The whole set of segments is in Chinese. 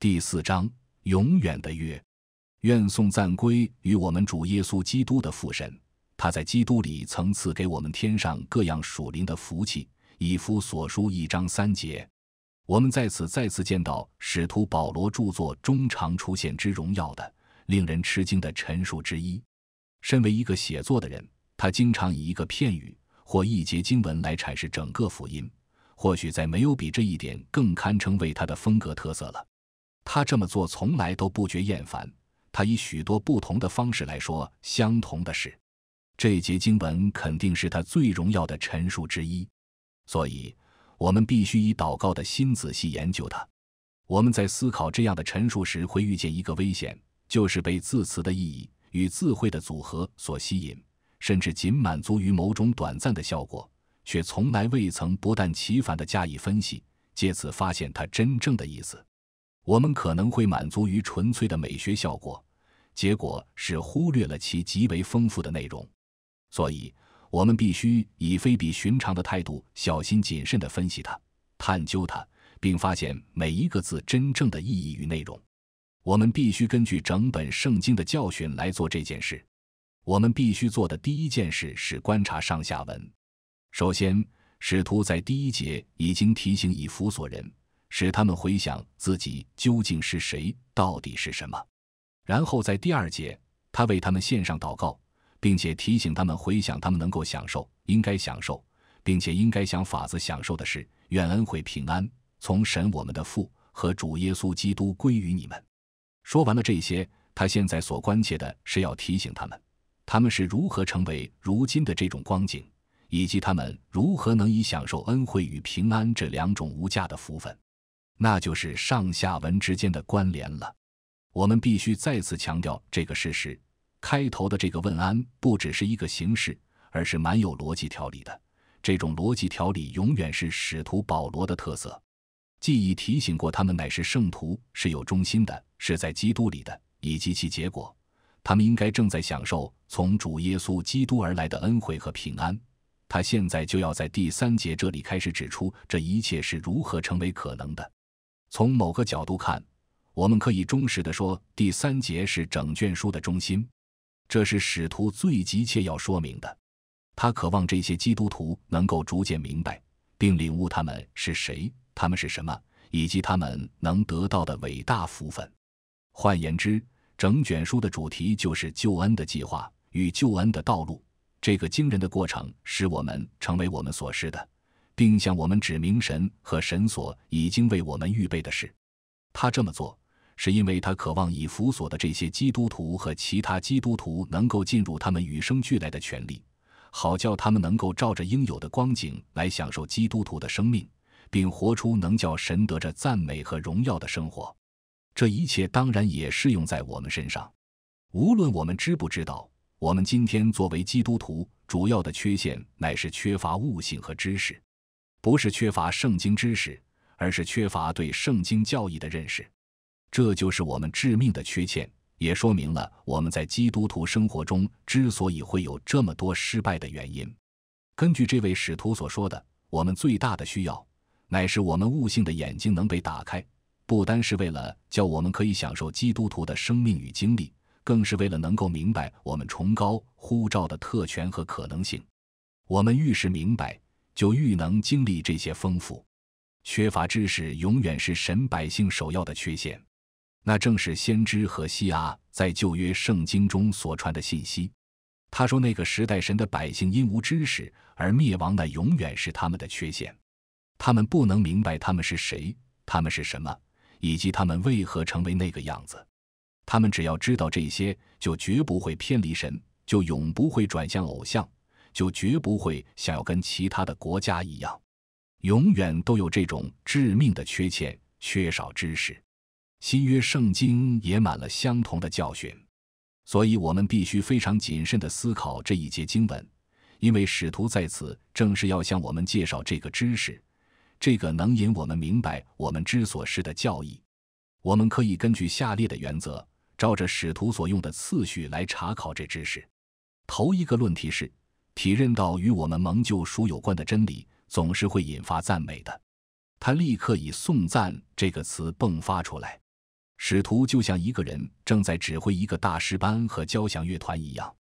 第四章永远的约，愿颂赞归于我们主耶稣基督的父神，他在基督里曾赐给我们天上各样属灵的福气，以夫所书一章三节。我们在此再次见到使徒保罗著作中常出现之荣耀的、令人吃惊的陈述之一。身为一个写作的人，他经常以一个片语或一节经文来阐释整个福音，或许在没有比这一点更堪称为他的风格特色了。他这么做从来都不觉厌烦。他以许多不同的方式来说相同的事。这节经文肯定是他最荣耀的陈述之一，所以我们必须以祷告的心仔细研究它。我们在思考这样的陈述时，会遇见一个危险，就是被字词的意义与字汇的组合所吸引，甚至仅满足于某种短暂的效果，却从来未曾不惮其反地加以分析，借此发现它真正的意思。我们可能会满足于纯粹的美学效果，结果是忽略了其极为丰富的内容。所以，我们必须以非比寻常的态度，小心谨慎地分析它、探究它，并发现每一个字真正的意义与内容。我们必须根据整本圣经的教训来做这件事。我们必须做的第一件事是观察上下文。首先，使徒在第一节已经提醒以弗所人。使他们回想自己究竟是谁，到底是什么。然后在第二节，他为他们献上祷告，并且提醒他们回想他们能够享受、应该享受，并且应该想法子享受的事。愿恩惠、平安从神我们的父和主耶稣基督归于你们。说完了这些，他现在所关切的是要提醒他们，他们是如何成为如今的这种光景，以及他们如何能以享受恩惠与平安这两种无价的福分。那就是上下文之间的关联了。我们必须再次强调这个事实：开头的这个问安不只是一个形式，而是蛮有逻辑条理的。这种逻辑条理永远是使徒保罗的特色。既已提醒过他们乃是圣徒，是有忠心的，是在基督里的，以及其结果，他们应该正在享受从主耶稣基督而来的恩惠和平安。他现在就要在第三节这里开始指出这一切是如何成为可能的。从某个角度看，我们可以忠实的说，第三节是整卷书的中心。这是使徒最急切要说明的。他渴望这些基督徒能够逐渐明白，并领悟他们是谁，他们是什么，以及他们能得到的伟大福分。换言之，整卷书的主题就是救恩的计划与救恩的道路。这个惊人的过程使我们成为我们所示的。并向我们指明神和神所已经为我们预备的事。他这么做，是因为他渴望以辅佐的这些基督徒和其他基督徒能够进入他们与生俱来的权利，好叫他们能够照着应有的光景来享受基督徒的生命，并活出能叫神得着赞美和荣耀的生活。这一切当然也适用在我们身上，无论我们知不知道，我们今天作为基督徒主要的缺陷乃是缺乏悟性和知识。不是缺乏圣经知识，而是缺乏对圣经教义的认识，这就是我们致命的缺陷，也说明了我们在基督徒生活中之所以会有这么多失败的原因。根据这位使徒所说的，我们最大的需要，乃是我们悟性的眼睛能被打开，不单是为了叫我们可以享受基督徒的生命与经历，更是为了能够明白我们崇高呼召的特权和可能性。我们愈是明白。就愈能经历这些丰富。缺乏知识永远是神百姓首要的缺陷。那正是先知和希阿在旧约圣经中所传的信息。他说，那个时代神的百姓因无知识而灭亡，那永远是他们的缺陷。他们不能明白他们是谁，他们是什么，以及他们为何成为那个样子。他们只要知道这些，就绝不会偏离神，就永不会转向偶像。就绝不会想要跟其他的国家一样，永远都有这种致命的缺陷，缺少知识。新约圣经也满了相同的教训，所以我们必须非常谨慎地思考这一节经文，因为使徒在此正是要向我们介绍这个知识，这个能引我们明白我们之所失的教义。我们可以根据下列的原则，照着使徒所用的次序来查考这知识。头一个论题是。体认到与我们蒙救赎有关的真理，总是会引发赞美的。他立刻以“颂赞”这个词迸发出来。使徒就像一个人正在指挥一个大师班和交响乐团一样。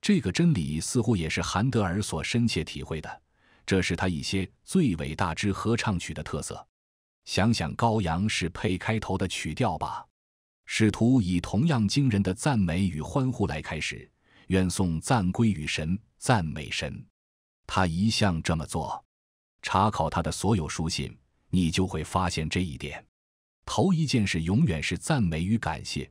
这个真理似乎也是韩德尔所深切体会的，这是他一些最伟大之合唱曲的特色。想想《羔羊》是配开头的曲调吧。使徒以同样惊人的赞美与欢呼来开始：“愿颂赞归与神。”赞美神，他一向这么做。查考他的所有书信，你就会发现这一点。头一件事永远是赞美与感谢，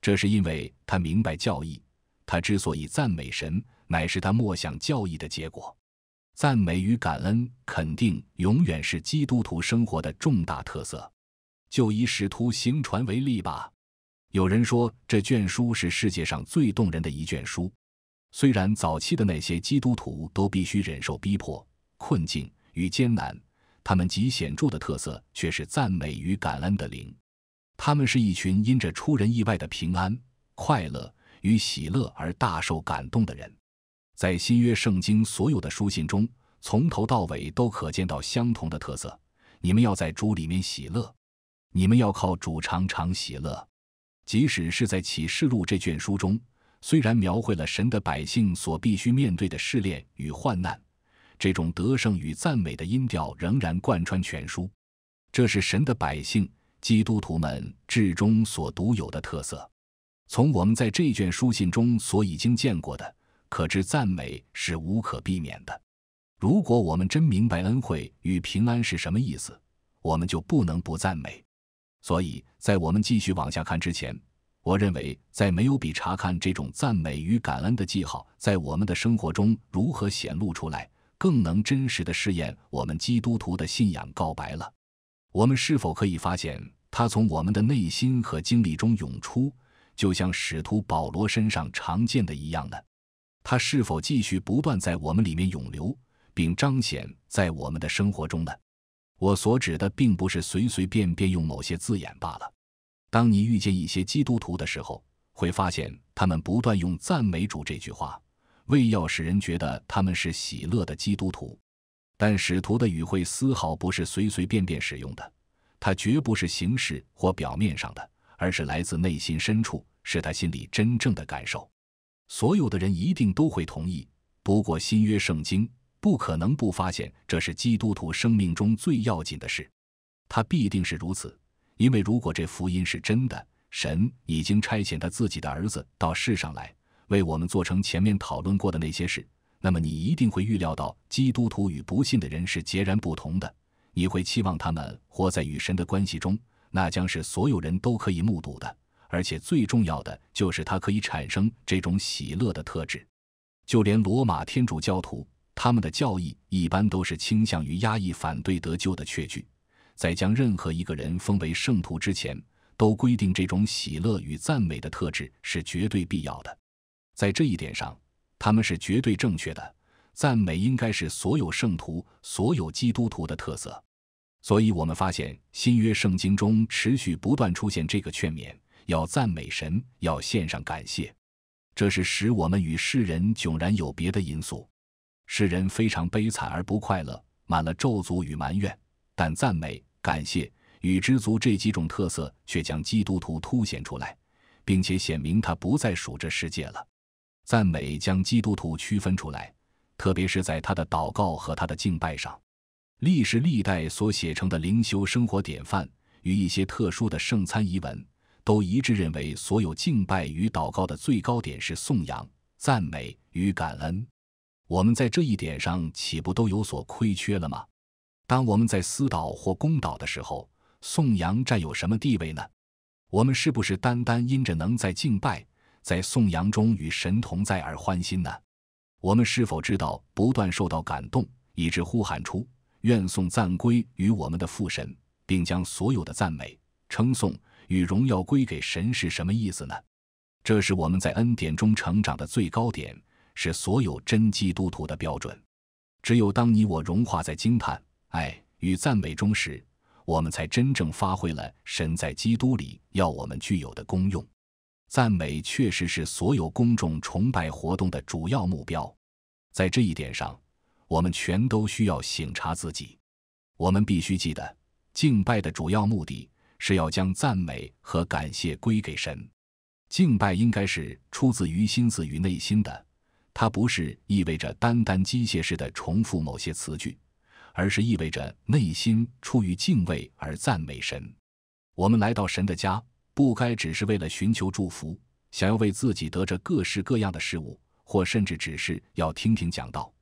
这是因为他明白教义。他之所以赞美神，乃是他默想教义的结果。赞美与感恩肯定永远是基督徒生活的重大特色。就以使徒行传为例吧，有人说这卷书是世界上最动人的一卷书。虽然早期的那些基督徒都必须忍受逼迫、困境与艰难，他们极显著的特色却是赞美与感恩的灵。他们是一群因着出人意外的平安、快乐与喜乐而大受感动的人。在新约圣经所有的书信中，从头到尾都可见到相同的特色：你们要在主里面喜乐；你们要靠主常常喜乐。即使是在启示录这卷书中。虽然描绘了神的百姓所必须面对的试炼与患难，这种得胜与赞美的音调仍然贯穿全书，这是神的百姓基督徒们至终所独有的特色。从我们在这卷书信中所已经见过的，可知赞美是无可避免的。如果我们真明白恩惠与平安是什么意思，我们就不能不赞美。所以在我们继续往下看之前。我认为，在没有比查看这种赞美与感恩的记号在我们的生活中如何显露出来更能真实的试验我们基督徒的信仰告白了。我们是否可以发现它从我们的内心和经历中涌出，就像使徒保罗身上常见的一样呢？它是否继续不断在我们里面涌流，并彰显在我们的生活中呢？我所指的，并不是随随便便用某些字眼罢了。当你遇见一些基督徒的时候，会发现他们不断用“赞美主”这句话，为要使人觉得他们是喜乐的基督徒。但使徒的语汇丝毫不是随随便便使用的，它绝不是形式或表面上的，而是来自内心深处，是他心里真正的感受。所有的人一定都会同意。不过新约圣经不可能不发现这是基督徒生命中最要紧的事，他必定是如此。因为如果这福音是真的，神已经差遣他自己的儿子到世上来为我们做成前面讨论过的那些事，那么你一定会预料到基督徒与不信的人是截然不同的。你会期望他们活在与神的关系中，那将是所有人都可以目睹的，而且最重要的就是他可以产生这种喜乐的特质。就连罗马天主教徒，他们的教义一般都是倾向于压抑反对得救的确据。在将任何一个人封为圣徒之前，都规定这种喜乐与赞美的特质是绝对必要的。在这一点上，他们是绝对正确的。赞美应该是所有圣徒、所有基督徒的特色。所以，我们发现新约圣经中持续不断出现这个劝勉：要赞美神，要献上感谢。这是使我们与世人迥然有别的因素。世人非常悲惨而不快乐，满了咒诅与埋怨，但赞美。感谢与知足这几种特色，却将基督徒凸显出来，并且显明他不再属这世界了。赞美将基督徒区分出来，特别是在他的祷告和他的敬拜上。历史历代所写成的灵修生活典范与一些特殊的圣餐遗文，都一致认为，所有敬拜与祷告的最高点是颂扬、赞美与感恩。我们在这一点上，岂不都有所亏缺了吗？当我们在私祷或公祷的时候，颂扬占有什么地位呢？我们是不是单单因着能在敬拜在颂扬中与神同在而欢心呢？我们是否知道不断受到感动，以致呼喊出愿颂赞归于我们的父神，并将所有的赞美、称颂与荣耀归给神是什么意思呢？这是我们在恩典中成长的最高点，是所有真基督徒的标准。只有当你我融化在惊叹。爱与赞美中时，我们才真正发挥了神在基督里要我们具有的功用。赞美确实是所有公众崇拜活动的主要目标，在这一点上，我们全都需要省察自己。我们必须记得，敬拜的主要目的是要将赞美和感谢归给神。敬拜应该是出自于心思与内心的，它不是意味着单单机械式的重复某些词句。而是意味着内心出于敬畏而赞美神。我们来到神的家，不该只是为了寻求祝福，想要为自己得着各式各样的事物，或甚至只是要听听讲道。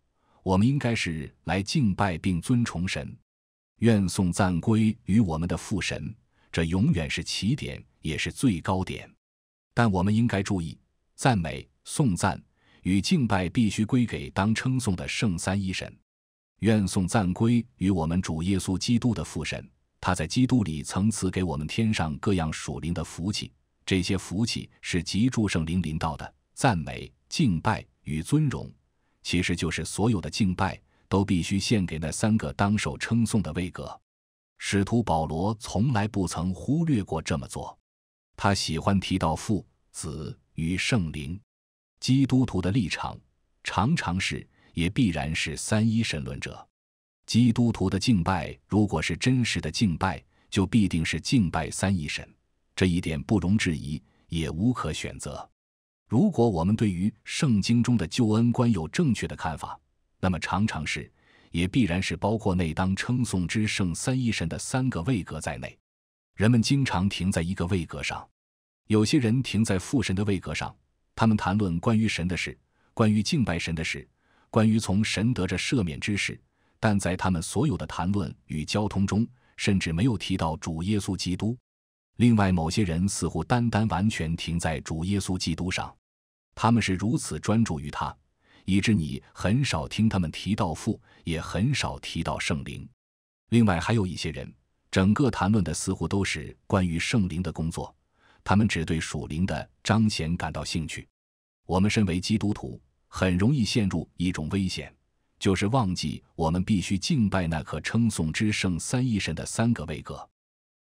我们应该是来敬拜并尊崇神。愿颂赞归于我们的父神，这永远是起点，也是最高点。但我们应该注意，赞美、颂赞与敬拜必须归给当称颂的圣三一神。愿颂赞归于我们主耶稣基督的父神，他在基督里曾赐给我们天上各样属灵的福气，这些福气是极诸圣灵临到的赞美、敬拜与尊荣，其实就是所有的敬拜都必须献给那三个当受称颂的威格。使徒保罗从来不曾忽略过这么做，他喜欢提到父、子与圣灵。基督徒的立场常常是。也必然是三一神论者。基督徒的敬拜，如果是真实的敬拜，就必定是敬拜三一神，这一点不容置疑，也无可选择。如果我们对于圣经中的救恩观有正确的看法，那么常常是，也必然是包括内当称颂之圣三一神的三个位格在内。人们经常停在一个位格上，有些人停在父神的位格上，他们谈论关于神的事，关于敬拜神的事。关于从神得着赦免之事，但在他们所有的谈论与交通中，甚至没有提到主耶稣基督。另外，某些人似乎单单完全停在主耶稣基督上，他们是如此专注于他，以致你很少听他们提到父，也很少提到圣灵。另外，还有一些人，整个谈论的似乎都是关于圣灵的工作，他们只对属灵的彰显感到兴趣。我们身为基督徒。很容易陷入一种危险，就是忘记我们必须敬拜那可称颂之圣三一神的三个位格。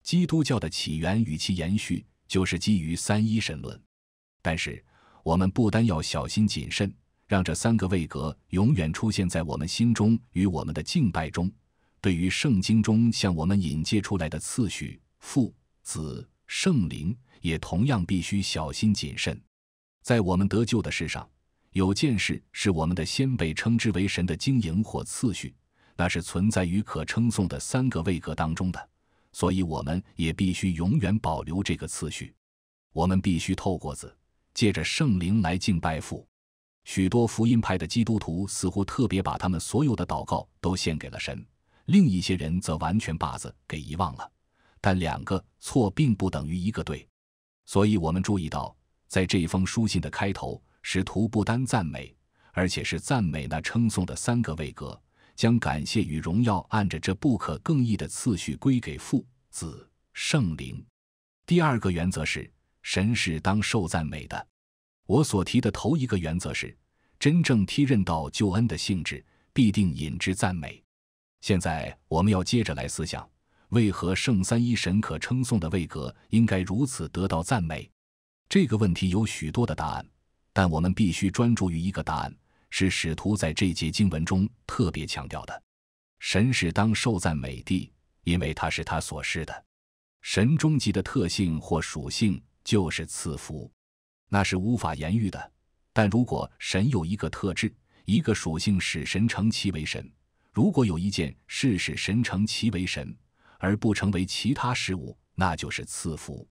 基督教的起源与其延续，就是基于三一神论。但是，我们不单要小心谨慎，让这三个位格永远出现在我们心中与我们的敬拜中。对于圣经中向我们引介出来的次序，父、子、圣灵，也同样必须小心谨慎。在我们得救的事上。有件事是我们的先辈称之为神的经营或次序，那是存在于可称颂的三个位格当中的，所以我们也必须永远保留这个次序。我们必须透过子，借着圣灵来敬拜父。许多福音派的基督徒似乎特别把他们所有的祷告都献给了神，另一些人则完全把子给遗忘了。但两个错并不等于一个对，所以我们注意到在这封书信的开头。使徒不单赞美，而且是赞美那称颂的三个位格，将感谢与荣耀按着这不可更易的次序归给父、子、圣灵。第二个原则是，神是当受赞美的。我所提的头一个原则是，真正踢认到救恩的性质，必定引之赞美。现在我们要接着来思想，为何圣三一神可称颂的位格应该如此得到赞美？这个问题有许多的答案。但我们必须专注于一个答案，是使徒在这节经文中特别强调的：神是当受赞美地，因为他是他所施的。神终极的特性或属性就是赐福，那是无法言喻的。但如果神有一个特质、一个属性使神成其为神，如果有一件事使神成其为神，而不成为其他事物，那就是赐福。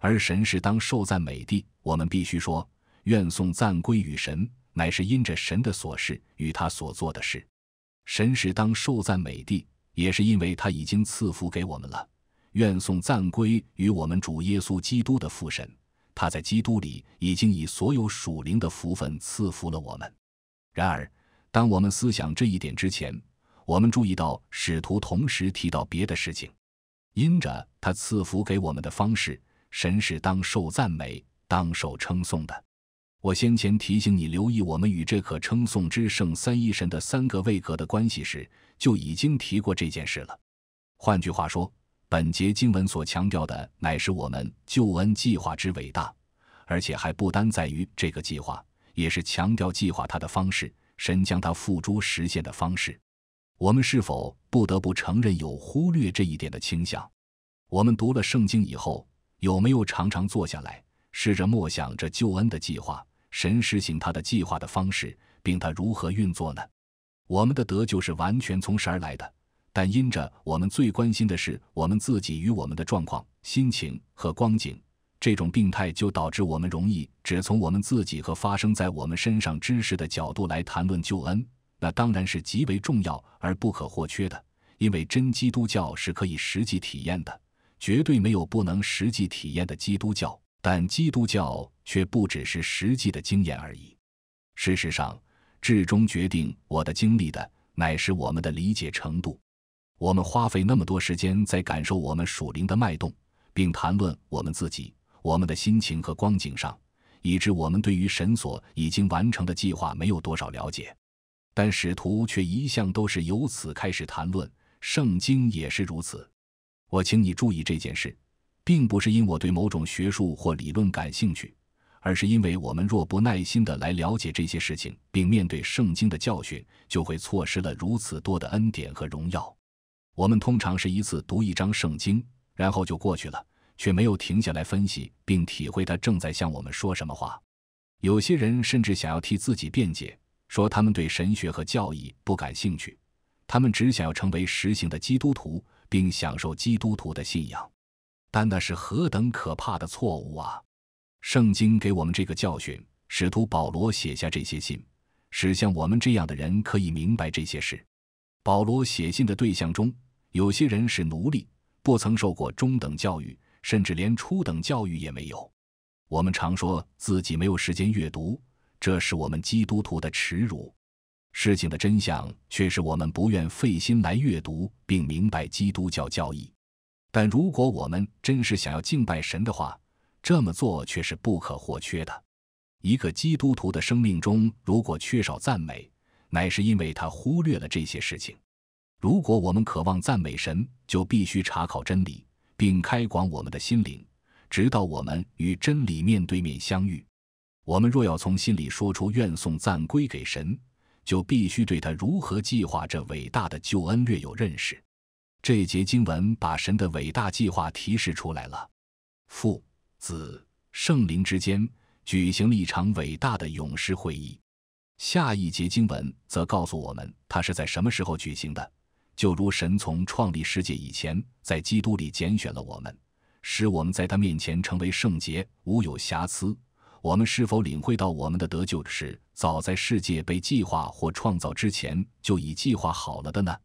而神是当受赞美地，我们必须说。愿颂赞归与神，乃是因着神的所事与他所做的事，神是当受赞美地，也是因为他已经赐福给我们了。愿颂赞归与我们主耶稣基督的父神，他在基督里已经以所有属灵的福分赐福了我们。然而，当我们思想这一点之前，我们注意到使徒同时提到别的事情，因着他赐福给我们的方式，神是当受赞美、当受称颂的。我先前提醒你留意我们与这可称颂之圣三一神的三个位格的关系时，就已经提过这件事了。换句话说，本节经文所强调的乃是我们救恩计划之伟大，而且还不单在于这个计划，也是强调计划它的方式，神将它付诸实现的方式。我们是否不得不承认有忽略这一点的倾向？我们读了圣经以后，有没有常常坐下来试着默想这救恩的计划？神实行他的计划的方式，并他如何运作呢？我们的德就是完全从神来的，但因着我们最关心的是我们自己与我们的状况、心情和光景，这种病态就导致我们容易只从我们自己和发生在我们身上知识的角度来谈论救恩。那当然是极为重要而不可或缺的，因为真基督教是可以实际体验的，绝对没有不能实际体验的基督教。但基督教。却不只是实际的经验而已。事实上，至终决定我的经历的，乃是我们的理解程度。我们花费那么多时间在感受我们属灵的脉动，并谈论我们自己、我们的心情和光景上，以致我们对于神所已经完成的计划没有多少了解。但使徒却一向都是由此开始谈论圣经，也是如此。我请你注意这件事，并不是因我对某种学术或理论感兴趣。而是因为我们若不耐心的来了解这些事情，并面对圣经的教训，就会错失了如此多的恩典和荣耀。我们通常是一次读一章圣经，然后就过去了，却没有停下来分析并体会他正在向我们说什么话。有些人甚至想要替自己辩解，说他们对神学和教义不感兴趣，他们只想要成为实行的基督徒，并享受基督徒的信仰。但那是何等可怕的错误啊！圣经给我们这个教训，使徒保罗写下这些信，使像我们这样的人可以明白这些事。保罗写信的对象中，有些人是奴隶，不曾受过中等教育，甚至连初等教育也没有。我们常说自己没有时间阅读，这是我们基督徒的耻辱。事情的真相却是，我们不愿费心来阅读并明白基督教教义。但如果我们真是想要敬拜神的话，这么做却是不可或缺的。一个基督徒的生命中，如果缺少赞美，乃是因为他忽略了这些事情。如果我们渴望赞美神，就必须查考真理，并开广我们的心灵，直到我们与真理面对面相遇。我们若要从心里说出愿送赞归给神，就必须对他如何计划这伟大的救恩略有认识。这节经文把神的伟大计划提示出来了。父。自圣灵之间举行了一场伟大的勇士会议。下一节经文则告诉我们，它是在什么时候举行的。就如神从创立世界以前，在基督里拣选了我们，使我们在他面前成为圣洁，无有瑕疵。我们是否领会到我们的得救是早在世界被计划或创造之前就已计划好了的呢？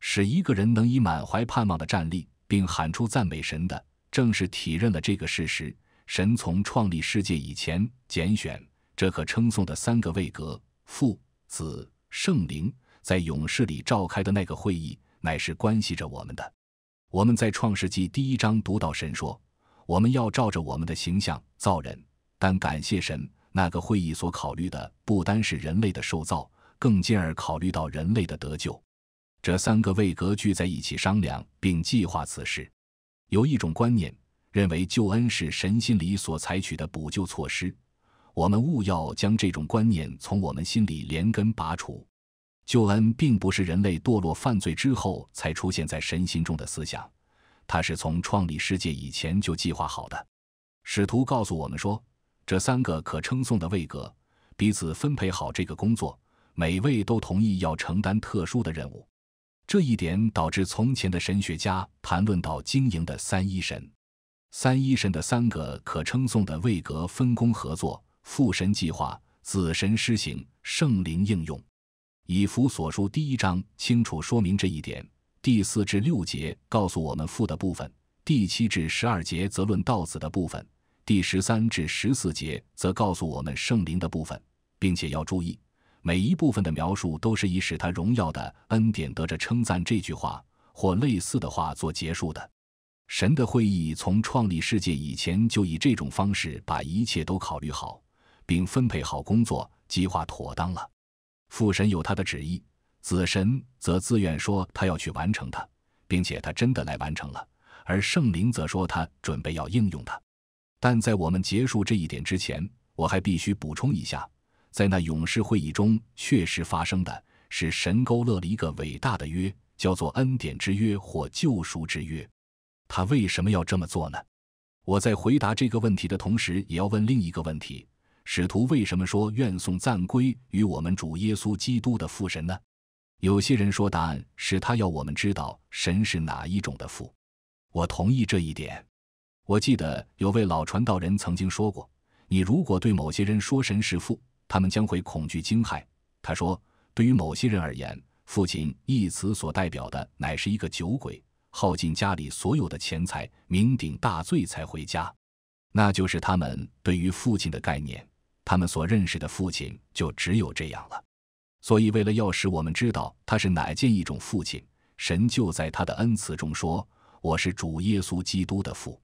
使一个人能以满怀盼望的站立，并喊出赞美神的。正是体认了这个事实，神从创立世界以前拣选这可称颂的三个位格父、子、圣灵，在勇士里召开的那个会议，乃是关系着我们的。我们在创世纪第一章读到神说：“我们要照着我们的形象造人。”但感谢神，那个会议所考虑的不单是人类的受造，更进而考虑到人类的得救。这三个位格聚在一起商量并计划此事。有一种观念认为救恩是神心里所采取的补救措施，我们务要将这种观念从我们心里连根拔除。救恩并不是人类堕落犯罪之后才出现在神心中的思想，它是从创立世界以前就计划好的。使徒告诉我们说，这三个可称颂的位格彼此分配好这个工作，每位都同意要承担特殊的任务。这一点导致从前的神学家谈论到经营的三一神，三一神的三个可称颂的位格分工合作：父神计划，子神施行，圣灵应用。以弗所书第一章清楚说明这一点。第四至六节告诉我们父的部分；第七至十二节则论道子的部分；第十三至十四节则告诉我们圣灵的部分，并且要注意。每一部分的描述都是以“使他荣耀的恩典得着称赞”这句话或类似的话做结束的。神的会议从创立世界以前就以这种方式把一切都考虑好，并分配好工作，计划妥当了。父神有他的旨意，子神则自愿说他要去完成它，并且他真的来完成了。而圣灵则说他准备要应用它。但在我们结束这一点之前，我还必须补充一下。在那勇士会议中确实发生的是，神勾勒了一个伟大的约，叫做恩典之约或救赎之约。他为什么要这么做呢？我在回答这个问题的同时，也要问另一个问题：使徒为什么说愿颂赞归于我们主耶稣基督的父神呢？有些人说，答案是他要我们知道神是哪一种的父。我同意这一点。我记得有位老传道人曾经说过：“你如果对某些人说神是父，”他们将会恐惧惊骇，他说：“对于某些人而言，父亲一词所代表的乃是一个酒鬼，耗尽家里所有的钱财，酩酊大醉才回家，那就是他们对于父亲的概念。他们所认识的父亲就只有这样了。所以，为了要使我们知道他是哪件一种父亲，神就在他的恩赐中说：‘我是主耶稣基督的父，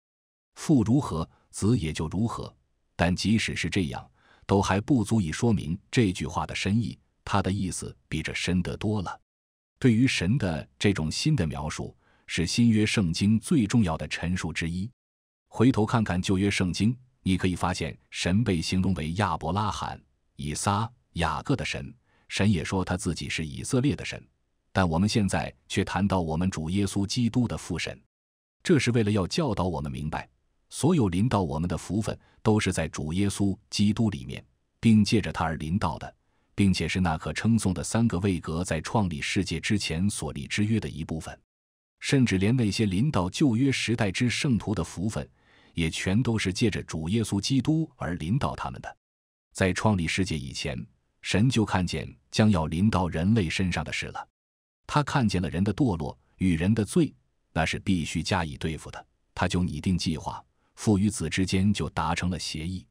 父如何，子也就如何。’但即使是这样。”都还不足以说明这句话的深意，他的意思比这深得多了。对于神的这种新的描述，是新约圣经最重要的陈述之一。回头看看旧约圣经，你可以发现神被形容为亚伯拉罕、以撒、雅各的神，神也说他自己是以色列的神。但我们现在却谈到我们主耶稣基督的父神，这是为了要教导我们明白。所有临到我们的福分，都是在主耶稣基督里面，并借着他而临到的，并且是那可称颂的三个位格在创立世界之前所立之约的一部分。甚至连那些临到旧约时代之圣徒的福分，也全都是借着主耶稣基督而临到他们的。在创立世界以前，神就看见将要临到人类身上的事了。他看见了人的堕落与人的罪，那是必须加以对付的。他就拟定计划。父与子之间就达成了协议，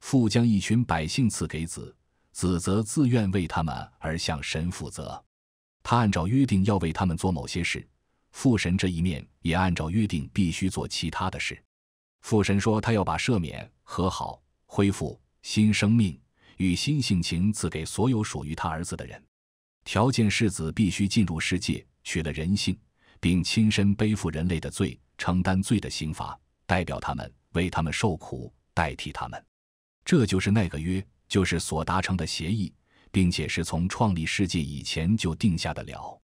父将一群百姓赐给子，子则自愿为他们而向神负责。他按照约定要为他们做某些事，父神这一面也按照约定必须做其他的事。父神说，他要把赦免、和好、恢复、新生命与新性情赐给所有属于他儿子的人，条件是子必须进入世界，取了人性，并亲身背负人类的罪，承担罪的刑罚。代表他们，为他们受苦，代替他们，这就是那个约，就是所达成的协议，并且是从创立世界以前就定下的了。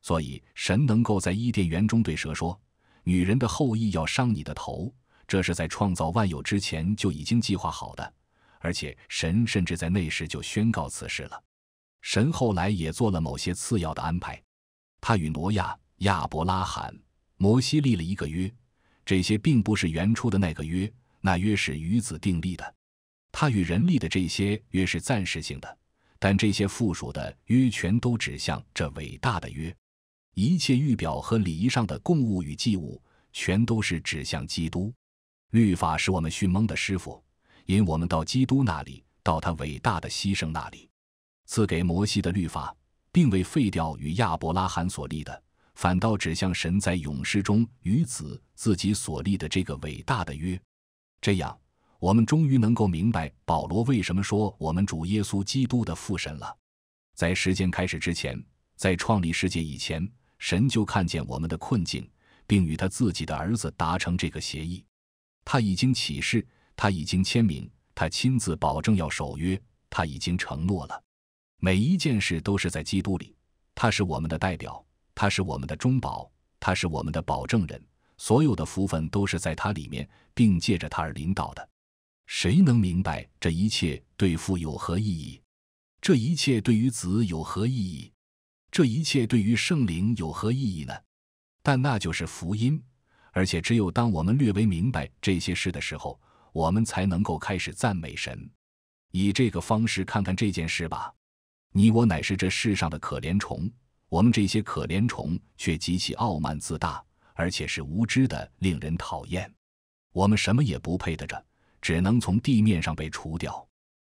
所以，神能够在伊甸园中对蛇说：“女人的后裔要伤你的头。”这是在创造万有之前就已经计划好的，而且神甚至在那时就宣告此事了。神后来也做了某些次要的安排，他与挪亚、亚伯拉罕、摩西立了一个约。这些并不是原初的那个约，那约是与子订立的，它与人力的这些约是暂时性的，但这些附属的约全都指向这伟大的约。一切预表和礼仪上的供物与祭物，全都是指向基督。律法是我们训蒙的师傅，引我们到基督那里，到他伟大的牺牲那里。赐给摩西的律法，并未废掉与亚伯拉罕所立的。反倒指向神在勇士中与子自己所立的这个伟大的约。这样，我们终于能够明白保罗为什么说我们主耶稣基督的父神了。在时间开始之前，在创立世界以前，神就看见我们的困境，并与他自己的儿子达成这个协议。他已经起誓，他已经签名，他亲自保证要守约，他已经承诺了。每一件事都是在基督里，他是我们的代表。他是我们的中保，他是我们的保证人，所有的福分都是在他里面，并借着他而领导的。谁能明白这一切对父有何意义？这一切对于子有何意义？这一切对于圣灵有何意义呢？但那就是福音，而且只有当我们略微明白这些事的时候，我们才能够开始赞美神。以这个方式看看这件事吧，你我乃是这世上的可怜虫。我们这些可怜虫却极其傲慢自大，而且是无知的，令人讨厌。我们什么也不配得着，只能从地面上被除掉。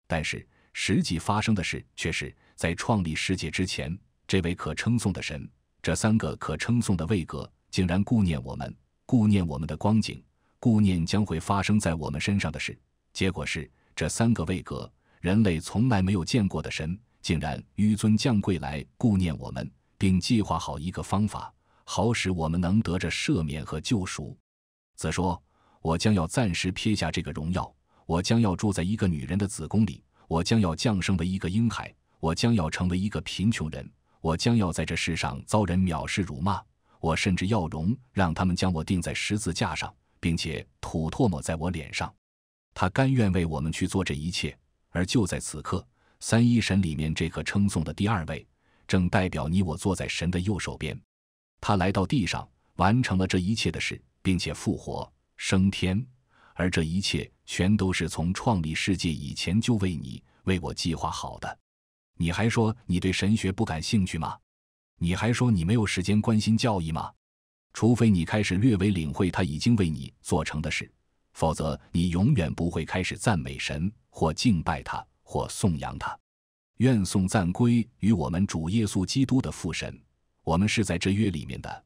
但是实际发生的事却是在创立世界之前，这位可称颂的神，这三个可称颂的位格竟然顾念我们，顾念我们的光景，顾念将会发生在我们身上的事。结果是，这三个位格，人类从来没有见过的神，竟然纡尊降贵来顾念我们。并计划好一个方法，好使我们能得着赦免和救赎，则说：“我将要暂时撇下这个荣耀，我将要住在一个女人的子宫里，我将要降生为一个婴孩，我将要成为一个贫穷人，我将要在这世上遭人藐视辱骂，我甚至要容让他们将我钉在十字架上，并且吐唾沫在我脸上。”他甘愿为我们去做这一切。而就在此刻，三一神里面这个称颂的第二位。正代表你我坐在神的右手边，他来到地上，完成了这一切的事，并且复活升天，而这一切全都是从创立世界以前就为你为我计划好的。你还说你对神学不感兴趣吗？你还说你没有时间关心教义吗？除非你开始略微领会他已经为你做成的事，否则你永远不会开始赞美神或敬拜他或颂扬他。愿颂赞归于我们主耶稣基督的父神，我们是在这约里面的。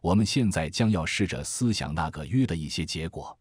我们现在将要试着思想那个约的一些结果。